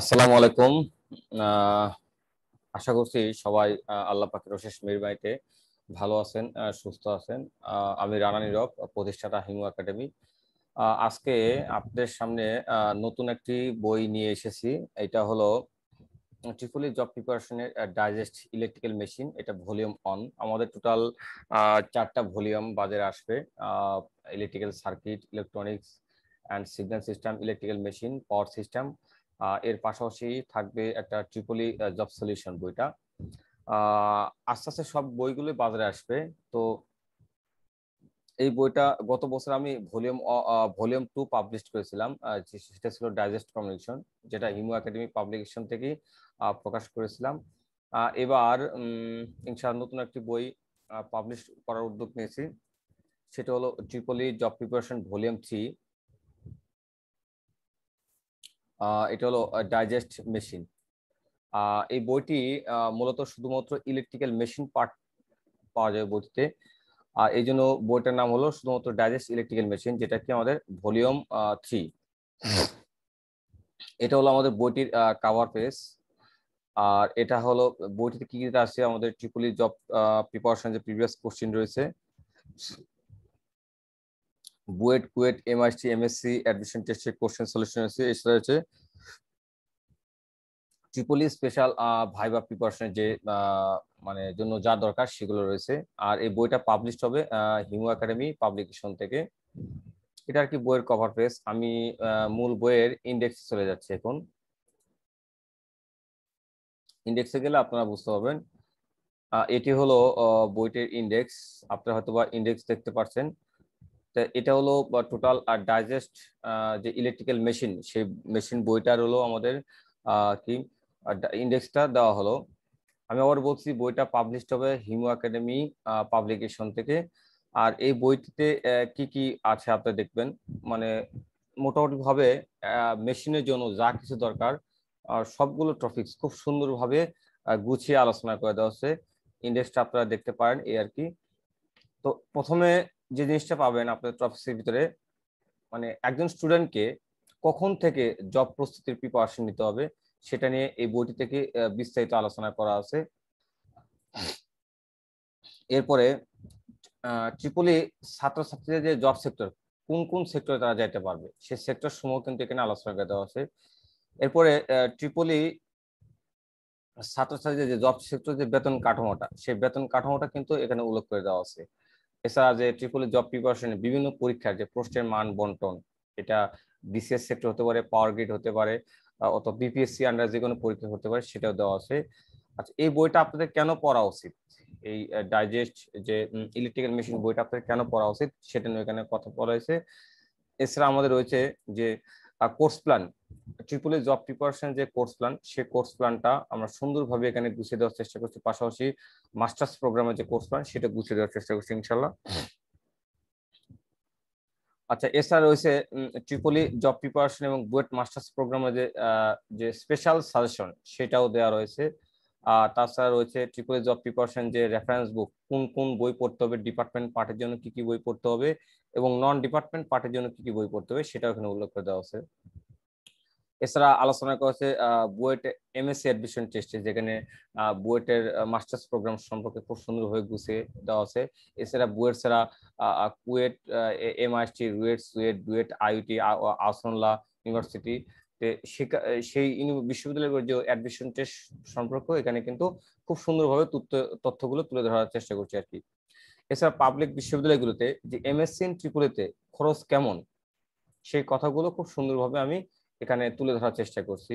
আসসালামু আলাইকুম আশা করছি সবাই আল্লাহ পাকের অশেষ মিরবাইতে ভালো আছেন সুস্থ আছেন আমি রানা নীরব প্রতিষ্ঠাতা হিমু একাডেমি আজকে আপনাদের সামনে নতুন একটি বই নিয়ে এসেছি এটা হলো ট্রিপলি জব প্রিপারেশনের ডাইজেস্ট ইলেকট্রিক্যাল মেশিন এটা ভলিউম অন আমাদের টোটাল চারটা ভলিউম বাজারে আসবে electrical circuit electronics and signal system electrical machine power system এর পাশাপাশি থাকবে একটা ট্রিপলি জব সলিউশন বইটা আস্তে আস্তে সব বইগুলোই বাজারে আসবে তো এই বইটা গত বছর আমি ভলিউম ভলিউম টু পাবলিশ করেছিলাম সেটা ছিল ডাইজেস্ট কমিউনিকেশন যেটা হিমু একাডেমি পাবলিকেশন থেকে প্রকাশ করেছিলাম এবার ইনশাল নতুন একটি বই পাবলিশ করার উদ্যোগ নিয়েছি সেটা হলো triple E job preparation volume three এটা হলো ডাইজেস্ট মেশিন এই বইটি মূলত শুধুমাত্র ইলেকট্রিক্যাল মেশিন পার্ট পাওয়া যায় বইটিতে আর এই জন্য বইটার নাম হলো শুধুমাত্র ডাইজেস্ট ইলেকট্রিক্যাল মেশিন যেটা কি আমাদের ভলিউম থ্রি এটা হলো আমাদের বইটির কাভার পেজ আর এটা হলো বইটিতে কি কি আছে আমাদের ট্রিপুলি জব প্রিপারেশন যে প্রিভিয়াস কোশ্চেন রয়েছে BUET KUET MIT MSC admission টেস্টের কোশ্চেন সলিউশন আছে এছাড়া আছে ট্রিপলি স্পেশাল ভাইবা প্রিপারেশনের যে মানে জন্য যা দরকার সেগুলো রয়েছে আর এই বইটা পাবলিশ হবে হিমু একাডেমি পাবলিকেশন থেকে এটা আর কি বইয়ের কভার পেজ আমি মূল বইয়ের ইন্ডেক্স চলে যাচ্ছি এখন ইন্ডেক্সে গেলে আপনারা বুঝতে পারবেন এটি হলো বইটির ইন্ডেক্স আপনারা হয়তো বা ইন্ডেক্স দেখতে পাচ্ছেন এটা হলো টোটাল আর ডাইজেস্ট যে ইলেকট্রিক্যাল মেশিন সেই মেশিন বইটার হলো আমাদের কি ইন্ডেক্সটা দেওয়া হলো আমি আবার বলছি বইটা পাবলিশড হবে হিমু একাডেমি পাবলিকেশন থেকে আর এই বইটিতে কি কি আছে আপনি দেখবেন মানে মোটামুটিভাবে মেশিনের জন্য যা কিছু দরকার আর সবগুলো টপিকস খুব সুন্দরভাবে গুছিয়ে আলোচনা করে দেওয়া হচ্ছে ইন্ডেক্সটা আপনারা দেখতে পারেন এই আর কি তো প্রথমে যে জিনিসটা পাবেন আপনার ট্রফিসের ভিতরে মানে একজন স্টুডেন্টকে কখন থেকে জব প্রস্তুতির প্রিপারেশন নিতে হবে সেটা নিয়ে এই বইটি থেকে বিস্তারিত আলোচনা করা আছে এরপরে ট্রিপলি ছাত্রছাত্রীদের যে জব সেক্টর কোন কোন সেক্টরে তারা যাইতে পারবে সে সেক্টর সমূহ কিন্তু এখানে আলোচনা করে দেওয়া আছে এরপরে ট্রিপলি ছাত্রছাত্রীদের যে জব সেক্টর যে বেতন কাঠামোটা সেই বেতন কাঠামোটা কিন্তু এখানে উল্লেখ করে দেওয়া আছে এছাড়া যে ট্রিপল জব প্রিপারেশন বিভিন্ন পরীক্ষার যে প্রশ্নের মান বন্টন এটা বিসিএস সেক্টর হতে পারে পাওয়ার গ্রিড হতে পারে অথবা বিপিএসসি আন্ডার যে কোনো পরীক্ষা হতে পারে সেটাও দেওয়া আছে আচ্ছা এই বইটা আপনাদের কেন পড়া উচিত এই ডাইজেস্ট যে ইলেকট্রিক্যাল মেশিন বইটা আপনাদের কেন পড়া উচিত সেটা নিয়ে এখানে কথা বলা হয়েছে এছাড়া আমাদের রয়েছে যে course plan triple E job preparation যে কোর্স প্ল্যান সে কোর্স প্ল্যানটা আমরা সুন্দরভাবে এখানে গুছিয়ে দেওয়ার চেষ্টা করছি পাশাপাশি মাস্টার্স প্রোগ্রামের যে কোর্স প্ল্যান সেটা গুছিয়ে দেওয়ার চেষ্টা করছি ইনশাল্লাহ আচ্ছা এছাড়া রয়েছে ট্রিপলি জব প্রিপারেশন এবং বুয়েট মাস্টার্স প্রোগ্রামে যে যে স্পেশাল সাজেশন সেটাও দেওয়া রয়েছে আর তাছাড়া রয়েছে ট্রিপলি জব প্রিপারেশন যে রেফারেন্স বুক কোন কোন বই পড়তে হবে ডিপার্টমেন্ট পার্টের জন্য কি কি বই পড়তে হবে এবং নন ডিপার্টমেন্ট পার্টের জন্য কি কি বই পড়তে হবে সেটাও এখানে উল্লেখ করে দেওয়া আছে এছাড়া আলোচনা করেছে বুয়েট এমএসসি অ্যাডমিশন টেস্টে যেখানে বুয়েটের মাস্টার্স প্রোগ্রাম সম্পর্কে খুব সুন্দরভাবে গুছিয়ে দেওয়া আছে এছাড়া বুয়েট ছাড়া কুয়েট এমআইটি রুয়েট সুয়েট বুয়েট আইটি আসনলা ইউনিভার্সিটি সেই বিশ্ববিদ্যালয়ের যে অ্যাডমিশন টেস্ট সম্পর্ক এখানে কিন্তু খুব সুন্দরভাবে তথ্যগুলো তুলে ধরার চেষ্টা করছে আর কি এছাড়া পাবলিক বিশ্ববিদ্যালয়গুলোতে যে এমএসসি ইন ট্রিপুলিতে খরচ কেমন সেই কথাগুলো খুব সুন্দরভাবে আমি এখানে তুলে ধরার চেষ্টা করছি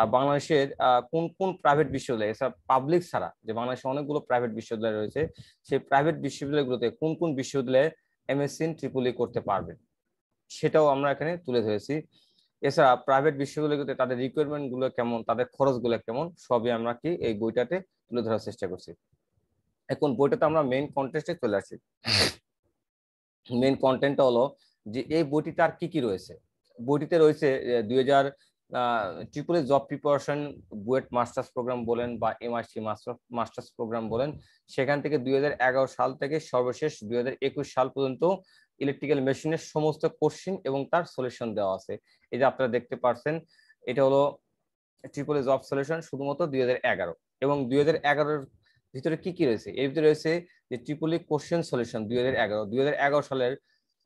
আর বাংলাদেশের কোন কোন প্রাইভেট বিশ্ববিদ্যালয় এছাড়া পাবলিক ছাড়া যে বাংলাদেশে অনেকগুলো প্রাইভেট বিশ্ববিদ্যালয় রয়েছে সেই প্রাইভেট বিশ্ববিদ্যালয়গুলোতে কোন কোন বিশ্ববিদ্যালয়ে এমএসসি ট্রিপুলি করতে পারবে সেটাও আমরা এখানে তুলে ধরেছি এছাড়া প্রাইভেট বিশ্ববিদ্যালয়গুলোতে তাদের রিকোয়ারমেন্টগুলো কেমন তাদের খরচগুলো কেমন সবই আমরা কি এই বইটাতে তুলে ধরার চেষ্টা করছি এখন বইটাতে আমরা মেইন কন্টেন্টে চলে আসি মেইন কন্টেন্টটা হলো যে এই বইটিতে আর কি কি রয়েছে বইটিতে রয়েছে দুই হাজার triple job preparation BUET masters program বলেন বা এমআরসি মাস্টার্স প্রোগ্রাম বলেন সেখান থেকে দুই সাল থেকে সর্বশেষ দুই সাল পর্যন্ত ইলেকট্রিক্যাল মেশিনের সমস্ত কোশ্চিন এবং তার সলিউশন দেওয়া আছে এই যে আপনারা দেখতে পারছেন এটা হলো ট্রিপল জব সলিউশন শুধুমাত্র দুই এবং দুই হাজার ভিতরে কি কি রয়েছে এর ভিতরে রয়েছে যে ট্রিপুলি কোশ্চেন সলিউশন দুই হাজার এগারো সালের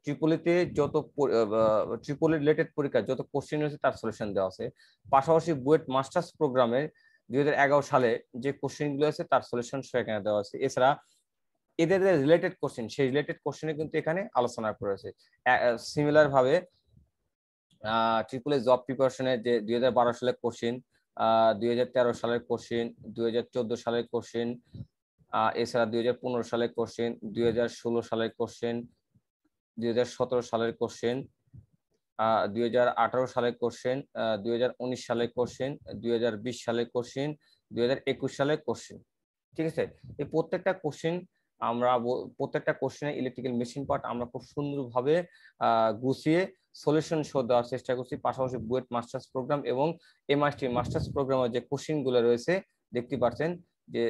ট্রিপলিতে যত ট্রিপলি রিলেটেড পরীক্ষা যত কোশ্চেন রয়েছে তার সলিউশন দেওয়া আছে পাশাপাশি বুয়েট মাস্টার্স প্রোগ্রামে দুই সালে যে কোশ্চেনগুলো আছে তার সলিউশন এখানে দেওয়া আছে এছাড়া এদের রিলেটেড কোশ্চেন সেই রিলেটেড কোশ্চেনে কিন্তু এখানে আলোচনা করেছে সিমিলার ভাবে ট্রিপলে জব প্রিপারেশনের যে দুই সালে কোশ্চেন দুই সালের কোশ্চেন দুই সালের কোশ্চেন এছাড়া দুই সালের কোশ্চেন দুই সালের কোশ্চেন দুই সালের কোশ্চেন দুই সালের কোশ্চেন দুই সালের কোশ্চেন দুই সালের কোশ্চেন দুই সালের কোশ্চেন ঠিক আছে এই প্রত্যেকটা কোশ্চেন আমরা প্রত্যেকটা কোশ্চেনে ইলেকট্রিক্যাল মেশিন পার্ট আমরা খুব সুন্দরভাবে গুছিয়ে সলিউশন শো দেওয়ার চেষ্টা করছি পাশাপাশি বুয়েট মাস্টার্স প্রোগ্রাম এবং এমআইটি মাস্টার্স প্রোগ্রামের যে কোশ্চেনগুলো রয়েছে দেখতে পাচ্ছেন যে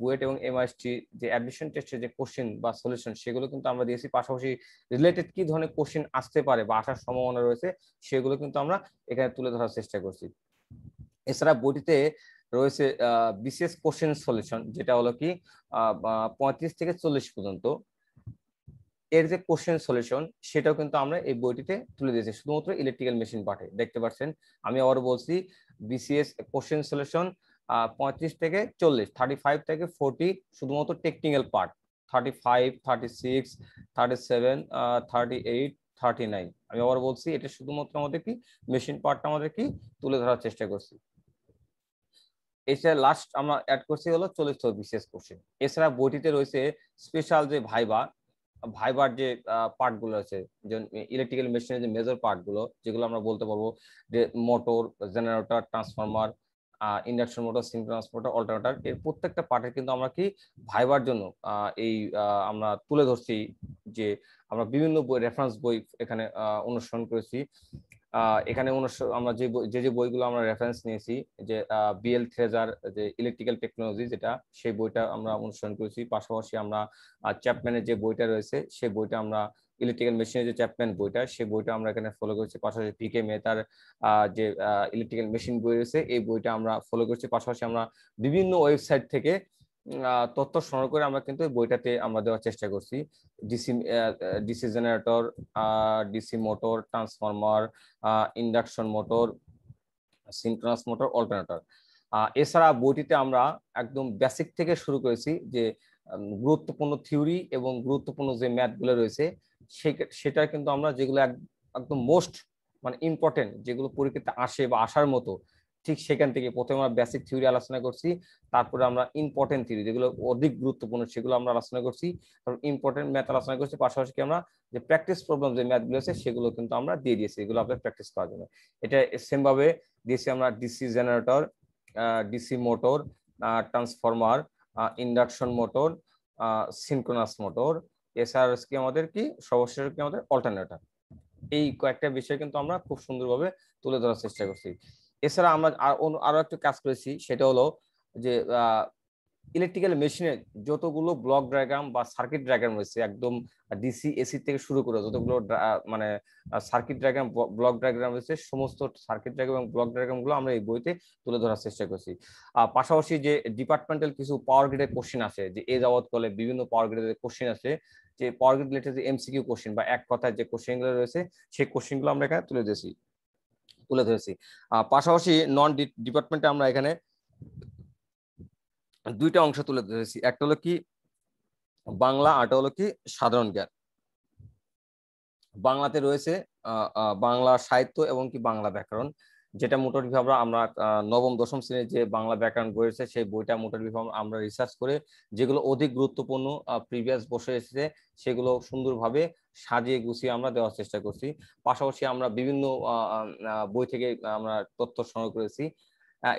বুয়েট এবং এমআইএসটি যে অ্যাডমিশন টেস্টের যে কোশ্চেন বা সলিউশন সেগুলো কিন্তু আমরা দিয়েছি পাশাপাশি রিলেটেড কি ধরনের কোশ্চেন আসতে পারে বা আসার সম্ভাবনা রয়েছে সেগুলো কিন্তু আমরা এখানে তুলে ধরার চেষ্টা করছি এছাড়া বইটিতে রয়েছে বিশেষ কোশ্চেন সলিউশন যেটা হলো কি পঁয়ত্রিশ থেকে চল্লিশ পর্যন্ত এর যে কোশ্চেন সলিউশন সেটাও কিন্তু আমরা এই বইটিতে তুলে দিয়েছি শুধুমাত্র ইলেকট্রিক্যাল মেশিন পাঠে দেখতে পাচ্ছেন আমি আবার বলছি বিসিএস কোশ্চেন সলিউশন পঁয়ত্রিশ থেকে চল্লিশ থার্টি ফাইভ থেকে ফোর্টি শুধুমাত্র technical part thirty five thirty six thirty seven thirty eight thirty nine আমি আবার বলছি এটা শুধুমাত্র আমাদের কি মেশিন পার্টটা আমাদের কি তুলে ধরার চেষ্টা করছি এছাড়া লাস্ট আমরা অ্যাড করছি হলো চল্লিশ বিশেষ কোশ্চেন এছাড়া বইটিতে রয়েছে স্পেশাল যে ভাইবা ভাইবার যে পার্টগুলো আছে ইলেকট্রিক্যাল মেশিনের যে মেজর পার্টগুলো যেগুলো আমরা বলতে পারবো যে motor generator transformer induction motor সিম ট্রান্সপোর্টার অল্টারনেটার এর প্রত্যেকটা পার্টের কিন্তু আমরা কি ভাইবার জন্য এই আমরা তুলে ধরছি যে আমরা বিভিন্ন বই রেফারেন্স বই এখানে অনুসরণ করেছি এখানে আমরা যে যে যে বইগুলো আমরা রেফারেন্স নিয়েছি যে বিএল থ্রেজার যে ইলেকট্রিক্যাল টেকনোলজি যেটা সেই বইটা আমরা অনুসরণ করেছি পাশাপাশি আমরা চ্যাপম্যানের যে বইটা রয়েছে সেই বইটা আমরা ইলেকট্রিক্যাল মেশিনের যে চ্যাপম্যান বইটা সেই বইটা আমরা এখানে ফলো করছি পাশাপাশি পিকে মেহতার যে ইলেকট্রিক্যাল মেশিন বই রয়েছে এই বইটা আমরা ফলো করছি পাশাপাশি আমরা বিভিন্ন ওয়েবসাইট থেকে তথ্য সংগ্রহ করে আমরা কিন্তু বইটাতে আমরা দেওয়ার চেষ্টা করছি DC DC generator DC motor transformer induction motor synchronous motor alternator এছাড়া বইটিতে আমরা একদম বেসিক থেকে শুরু করেছি যে গুরুত্বপূর্ণ থিওরি এবং গুরুত্বপূর্ণ যে ম্যাথগুলো রয়েছে সেটা কিন্তু আমরা যেগুলো একদম মোস্ট মানে ইম্পর্টেন্ট যেগুলো পরীক্ষাতে আসে বা আসার মতো ঠিক সেখান থেকে প্রথমে আমরা বেসিক থিওরি আলোচনা করছি তারপরে আমরা ইম্পর্টেন্ট থিওরি যেগুলো অধিক গুরুত্বপূর্ণ সেগুলো আমরা আলোচনা করছি তারপর ইম্পর্টেন্ট ম্যাথ আলোচনা করছি পাশাপাশি আমরা যে প্র্যাকটিস প্রবলেম যে ম্যাথগুলো আছে সেগুলো কিন্তু আমরা দিয়ে দিয়েছি এগুলো আপনার প্র্যাকটিস করার জন্য এটা সেমভাবে দিয়েছি আমরা DC generator DC motor transformer induction motor synchronous motor SRS কি আমাদের কি সর্বশেষ কি আমাদের অল্টারনেটর এই কয়েকটা বিষয় কিন্তু আমরা খুব সুন্দরভাবে তুলে ধরার চেষ্টা করছি এছাড়া আমরা আরো একটা কাজ করেছি সেটা হলো যে ইলেকট্রিক্যাল মেশিনে যতগুলো ব্লক ড্রাগ্রাম বা সার্কিট ড্রাগ্রাম রয়েছে একদম ডিসি এসি থেকে শুরু করে যতগুলো মানে সার্কিট ড্রাগ্রাম ব্লক ডায়াগ্রাম রয়েছে সমস্ত সার্কিট ডায়াগ্রাম এবং ব্লক ডায়াগ্রামগুলো আমরা এই বইতে তুলে ধরার চেষ্টা করছি পাশাপাশি যে ডিপার্টমেন্টাল কিছু পাওয়ার গ্রিডের কোশ্চেন আছে যে এ যাবত কলে বিভিন্ন পাওয়ার গ্রিডের কোশ্চেন আছে যে পাওয়ার গ্রিড রিলেটেড যে এমসিকিউ কোশ্চেন বা এক কথায় যে কোশ্চেনগুলো রয়েছে সেই কোশ্চেনগুলো আমরা এখানে তুলে দিয়েছি তুলে ধরেছি পাশাপাশি নন ডিপার্টমেন্টে আমরা এখানে দুইটা অংশ তুলে ধরেছি একটা হলো কি বাংলা আরটা হলো কি সাধারণ জ্ঞান বাংলাতে রয়েছে বাংলা সাহিত্য এবং কি বাংলা ব্যাকরণ যেটা মোটর বিভাগ আমরা নবম দশম শ্রেণীর যে বাংলা ব্যাকরণ বই রয়েছে সেই বইটা মোটর বিভাগ আমরা রিসার্চ করে যেগুলো অধিক গুরুত্বপূর্ণ প্রিভিয়াস বসে এসেছে সেগুলো সুন্দরভাবে সাজিয়ে গুছিয়ে আমরা দেওয়ার চেষ্টা করছি পাশাপাশি আমরা বিভিন্ন বই থেকে আমরা তথ্য সংগ্রহ করেছি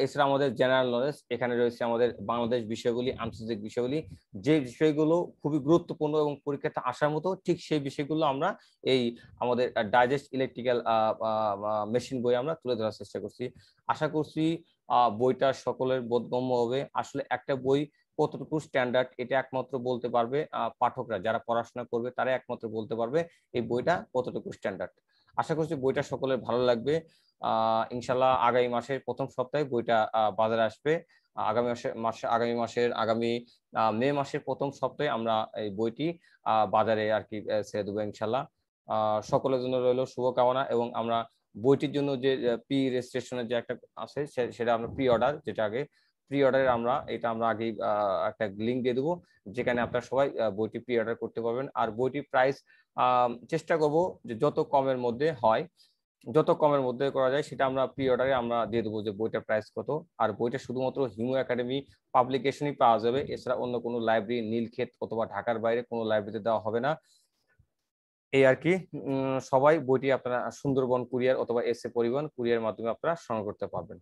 এছাড়া আমাদের জেনারেল নলেজ এখানে রয়েছে আমাদের বাংলাদেশ বিষয়গুলি আন্তর্জাতিক বিষয়গুলি যে বিষয়গুলো খুবই গুরুত্বপূর্ণ এবং পরীক্ষাতে আসার মতো ঠিক সেই বিষয়গুলো আমরা এই আমাদের ডাইজেস্ট ইলেকট্রিক্যাল মেশিন বই আমরা তুলে ধরার চেষ্টা করছি আশা করছি বইটা সকলের বোধগম্য হবে আসলে একটা বই কতটুকু স্ট্যান্ডার্ড এটা একমাত্র বলতে পারবে পাঠকরা যারা পড়াশোনা করবে তারা একমাত্র বলতে পারবে এই বইটা কতটুকু স্ট্যান্ডার্ড আশা করছি বইটা সকলের ভালো লাগবে আহ ইনশাল্লাহ আগামী মাসের প্রথম সপ্তাহে বইটা বাজারে আসবে আগামী মাসের মাসে আগামী মাসের আগামী মে মাসের প্রথম সপ্তাহে আমরা এই বইটি বাজারে আর কি ছেড়ে দেবো ইনশাল্লাহ সকলের জন্য রইল শুভকামনা এবং আমরা বইটির জন্য যে প্রি রেজিস্ট্রেশনের যে একটা আছে সেটা আমরা প্রি অর্ডার যেটা আগে প্রি অর্ডারের আমরা এটা আমরা আগে একটা লিঙ্ক দিয়ে দেবো যেখানে আপনারা সবাই বইটি প্রি অর্ডার করতে পারবেন আর বইটি প্রাইস চেষ্টা করব যে যত কমের মধ্যে হয় যত কমের মধ্যে করা যায় সেটা আমরা প্রি অর্ডারে আমরা দিয়ে দেবো যে বইটার প্রাইস কত আর বইটা শুধুমাত্র হিমু একাডেমি পাবলিকেশনই পাওয়া যাবে এছাড়া অন্য কোনো লাইব্রেরি নীলক্ষেত অথবা ঢাকার বাইরে কোনো লাইব্রেরিতে দেওয়া হবে না এই আর কি সবাই বইটি আপনারা সুন্দরবন কুরিয়ার অথবা এস এ পরিবহন কুরিয়ার মাধ্যমে আপনারা সংগ্রহ করতে পারবেন